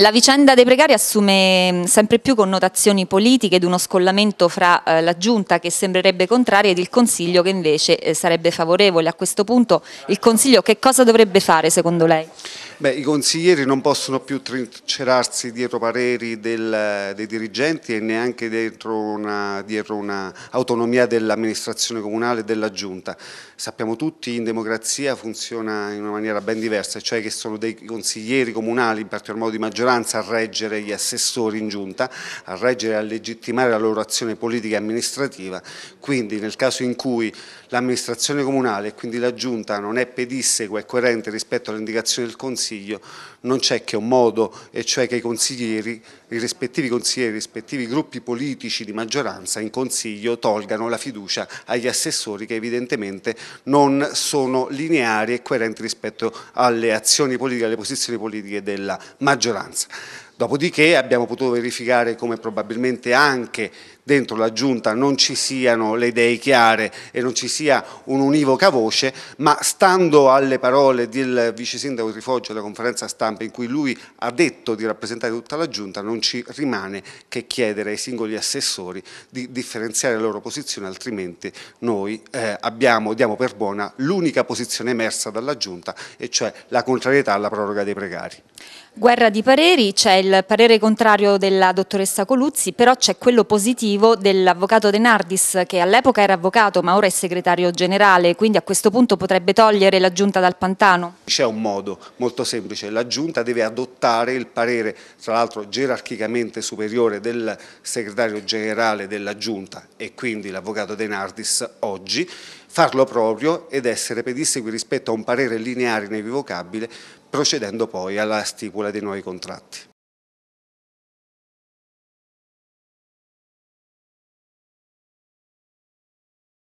La vicenda dei precari assume mm, sempre più connotazioni politiche ed uno scollamento fra eh, la Giunta che sembrerebbe contraria ed il Consiglio che invece eh, sarebbe favorevole. A questo punto il Consiglio che cosa dovrebbe fare secondo lei? Beh, I consiglieri non possono più trincerarsi dietro pareri del, dei dirigenti e neanche dietro un'autonomia una dell'amministrazione comunale e della giunta. Sappiamo tutti che in democrazia funziona in una maniera ben diversa, cioè che sono dei consiglieri comunali, in particolar modo di maggioranza, a reggere gli assessori in giunta, a reggere e a legittimare la loro azione politica e amministrativa. Quindi nel caso in cui l'amministrazione comunale e quindi la giunta non è pedissequa e coerente rispetto alle indicazioni del Consiglio, Consiglio. Non c'è che un modo, e cioè che i consiglieri, i rispettivi consiglieri, i rispettivi gruppi politici di maggioranza in Consiglio tolgano la fiducia agli assessori che evidentemente non sono lineari e coerenti rispetto alle azioni politiche, alle posizioni politiche della maggioranza. Dopodiché abbiamo potuto verificare come probabilmente anche dentro la giunta non ci siano le idee chiare e non ci sia un'univoca voce, ma stando alle parole del vice sindaco di Rifoggio alla conferenza stampa in cui lui ha detto di rappresentare tutta la giunta, non ci rimane che chiedere ai singoli assessori di differenziare la loro posizione, altrimenti noi eh, abbiamo, diamo per buona l'unica posizione emersa dalla giunta, e cioè la contrarietà alla proroga dei precari. Guerra di pareri, c'è il parere contrario della dottoressa Coluzzi, però c'è quello positivo dell'avvocato De Nardis che all'epoca era avvocato ma ora è segretario generale, quindi a questo punto potrebbe togliere la giunta dal pantano? C'è un modo molto semplice, la giunta deve adottare il parere tra l'altro gerarchicamente superiore del segretario generale della giunta e quindi l'avvocato De Nardis oggi farlo proprio ed essere pedissequi rispetto a un parere lineare inequivocabile, procedendo poi alla stipula dei nuovi contratti.